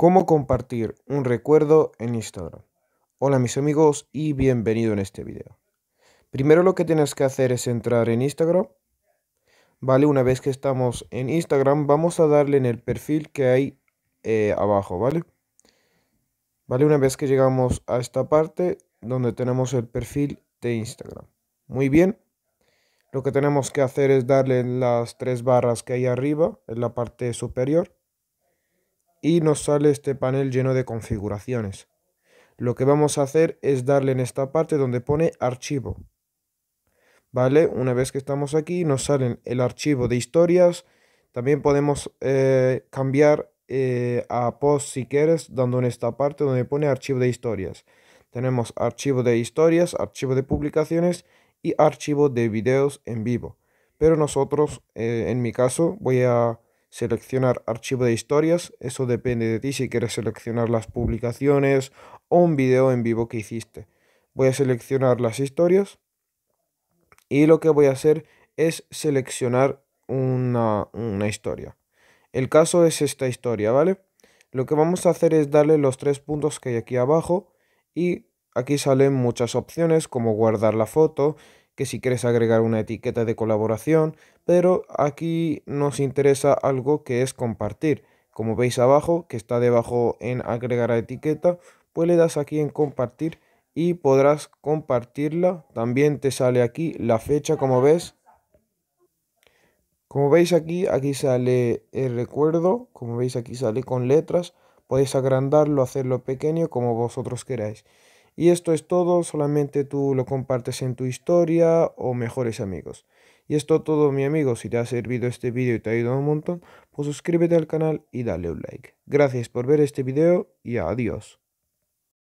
Cómo compartir un recuerdo en Instagram. Hola mis amigos y bienvenido en este video. Primero lo que tienes que hacer es entrar en Instagram. Vale, una vez que estamos en Instagram vamos a darle en el perfil que hay eh, abajo, ¿vale? Vale, una vez que llegamos a esta parte donde tenemos el perfil de Instagram. Muy bien. Lo que tenemos que hacer es darle en las tres barras que hay arriba, en la parte superior y nos sale este panel lleno de configuraciones. Lo que vamos a hacer es darle en esta parte donde pone archivo. ¿Vale? Una vez que estamos aquí nos salen el archivo de historias. También podemos eh, cambiar eh, a post si quieres dando en esta parte donde pone archivo de historias. Tenemos archivo de historias, archivo de publicaciones y archivo de videos en vivo. Pero nosotros, eh, en mi caso, voy a seleccionar archivo de historias, eso depende de ti si quieres seleccionar las publicaciones o un video en vivo que hiciste. Voy a seleccionar las historias y lo que voy a hacer es seleccionar una, una historia. El caso es esta historia, ¿vale? Lo que vamos a hacer es darle los tres puntos que hay aquí abajo y aquí salen muchas opciones como guardar la foto, que si quieres agregar una etiqueta de colaboración, pero aquí nos interesa algo que es compartir. Como veis abajo, que está debajo en agregar a etiqueta, pues le das aquí en compartir y podrás compartirla. También te sale aquí la fecha, como ves. Como veis aquí, aquí sale el recuerdo, como veis aquí sale con letras. Podéis agrandarlo, hacerlo pequeño como vosotros queráis. Y esto es todo, solamente tú lo compartes en tu historia o mejores amigos. Y esto todo mi amigo, si te ha servido este vídeo y te ha ayudado un montón, pues suscríbete al canal y dale un like. Gracias por ver este vídeo y adiós.